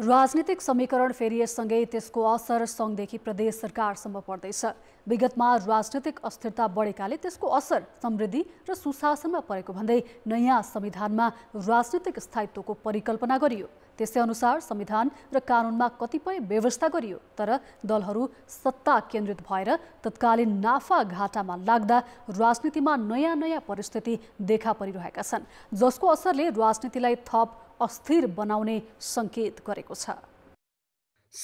राजनीतिक समीकरण फेरिएसँगै त्यसको असर सङ्घदेखि प्रदेश सरकारसम्म पर्दैछ विगतमा राजनीतिक अस्थिरता बढेकाले त्यसको असर समृद्धि र सुशासनमा परेको भन्दै नयाँ संविधानमा राजनीतिक स्थायित्वको परिकल्पना गरियो त्यसै अनुसार संविधान र कानुनमा कतिपय व्यवस्था गरियो तर दलहरू सत्ता केन्द्रित भएर तत्कालीन नाफा घाटामा लाग्दा राजनीतिमा नयाँ नयाँ परिस्थिति देखा परिरहेका छन् जसको असरले राजनीतिलाई थप अस्थिर बनाउने सङ्केत गरेको छ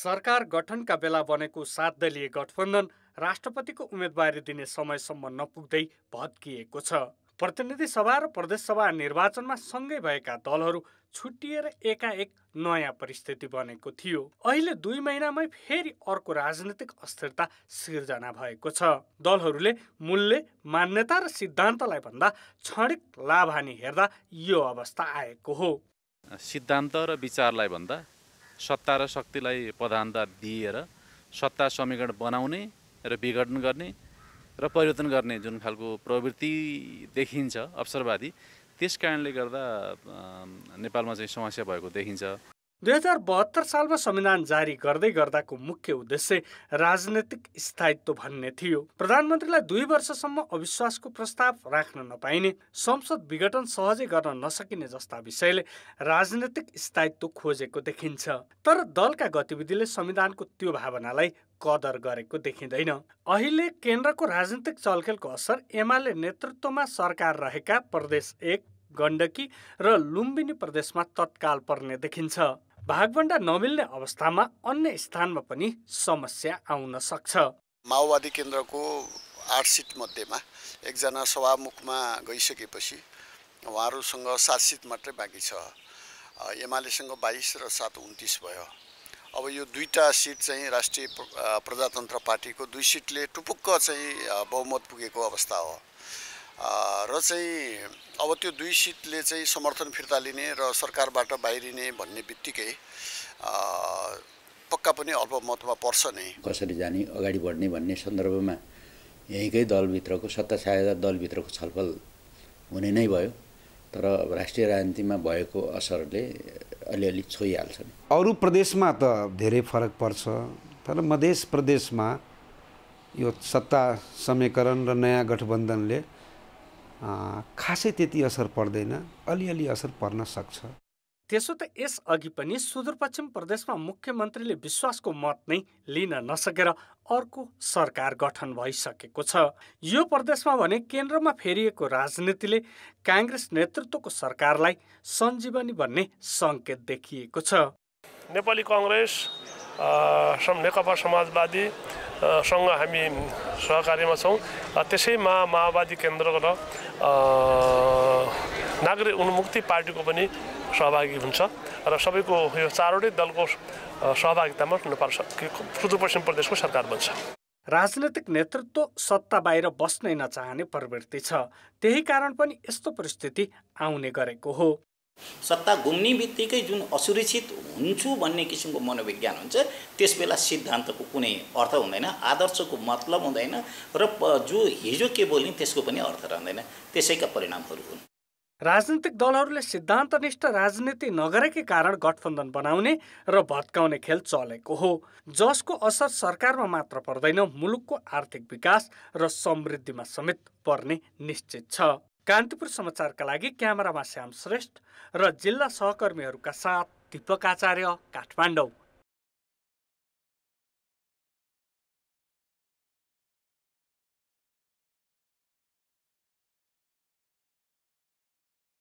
सरकार गठनका बेला बनेको सात दलीय गठबन्धन राष्ट्रपतिको उम्मेदवारी दिने समयसम्म नपुग्दै भत्किएको छ प्रतिनिधि सभा र प्रदेशसभा निर्वाचनमा सँगै भएका दलहरू छुट्टिएर एकाएक नयाँ परिस्थिति बनेको थियो अहिले दुई महिनामै फेरि अर्को राजनीतिक अस्थिरता सिर्जना भएको छ दलहरूले मूल्य मान्यता र सिद्धान्तलाई भन्दा क्षणिक लाभानी हेर्दा यो अवस्था आएको हो सिद्धान्त र विचारलाई भन्दा सत्ता र शक्तिलाई प्रधानता दिएर सत्ता समीकरण बनाउने र विघटन गर्ने र परिवर्तन गर्ने जुन खालको प्रवृत्ति देखिन्छ अवसरवादी त्यस कारणले गर्दा नेपालमा चाहिँ समस्या भएको देखिन्छ दुई हजार बहत्तर सालमा संविधान जारी गर्दै गर्दाको मुख्य उद्देश्य राजनैतिक स्थायित्व भन्ने थियो प्रधानमन्त्रीलाई दुई वर्षसम्म अविश्वासको प्रस्ताव राख्न नपाइने संसद विघटन सहजै गर्न नसकिने जस्ता विषयले राजनैतिक स्थायित्व खोजेको देखिन्छ तर दलका गतिविधिले संविधानको त्यो भावनालाई कदर गरेको देखिँदैन अहिले केन्द्रको राजनीतिक चलखेलको असर एमाले नेतृत्वमा सरकार रहेका प्रदेश एक गण्डकी र लुम्बिनी प्रदेशमा तत्काल पर्ने देखिन्छ भागभण्डा नमिल्ने अवस्थामा अन्य स्थानमा पनि समस्या आउन सक्छ माओवादी केन्द्रको आठ सिट मध्येमा एकजना सभामुखमा गइसकेपछि उहाँहरूसँग सात सिट मात्रै बाँकी छ एमालेसँग बाइस र सात उन्तिस भयो अब यो दुईवटा सिट चाहिँ राष्ट्रिय प्रजातन्त्र पार्टीको दुई सिटले टुपुक्क चाहिँ बहुमत पुगेको अवस्था हो र चाहिँ अब त्यो दुई सिटले चाहिँ समर्थन फिर्ता लिने र सरकारबाट बाहिरिने भन्ने बित्तिकै पक्का पनि अल्पमतमा पर्छ नै कसरी जाने अगाडि बढ्ने भन्ने सन्दर्भमा यहीँकै दलभित्रको सत्ता सहायता दलभित्रको छलफल हुने नै भयो तर राष्ट्रिय राजनीतिमा भएको असरले अलिअलि छोइहाल्छ अरू प्रदेशमा त धेरै फरक पर्छ तर मधेस प्रदेशमा यो सत्ता समीकरण र नयाँ गठबन्धनले खासै त्यति असर पर्दैन अलिअलि असर पर्न सक्छ त्यसो त यसअघि पनि सुदूरपश्चिम प्रदेशमा मुख्यमन्त्रीले विश्वासको मत नै लिन नसकेर अर्को सरकार गठन भइसकेको छ यो प्रदेशमा भने केन्द्रमा फेरिएको राजनीतिले काङ्ग्रेस नेतृत्वको सरकारलाई सञ्जीवनी भन्ने सङ्केत देखिएको छ नेपाली कङ्ग्रेस नेकपा समाजवादी सँग हामी सहकार्यमा छौँ त्यसैमा माओवादी केन्द्र र नागरिक उन्मुक्ति पार्टीको पनि सहभागी हुन्छ र सबैको यो चारवटै दलको सहभागितामा नेपाल सुदूरपश्चिम प्रदेशको सरकार बन्छ राजनैतिक नेतृत्व सत्ता बाहिर बस्नै नचाहने प्रवृत्ति छ त्यही कारण पनि यस्तो परिस्थिति आउने गरेको हो सत्ता घुम्ने बित्तिकै जुन असुरक्षित हुन्छु भन्ने किसिमको मनोविज्ञान हुन्छ त्यस बेला सिद्धान्तको कुनै अर्थ हुँदैन आदर्शको मतलब हुँदैन र जो हिजो के बोल्ने त्यसको पनि अर्थ रहँदैन त्यसैका परिणामहरू हुन् राजनीतिक दलहरूले सिद्धान्तनिष्ठ राजनीति नगरेकै कारण गठबन्धन बनाउने र भत्काउने खेल चलेको हो जसको असर सरकारमा मात्र पर्दैन मुलुकको आर्थिक विकास र समृद्धिमा समेत पर्ने निश्चित छ कान्तिपुर समाचारका लागि क्यामेरामा श्याम श्रेष्ठ र जिल्ला सहकर्मीहरूका साथ दिपक आचार्य काठमाडौँ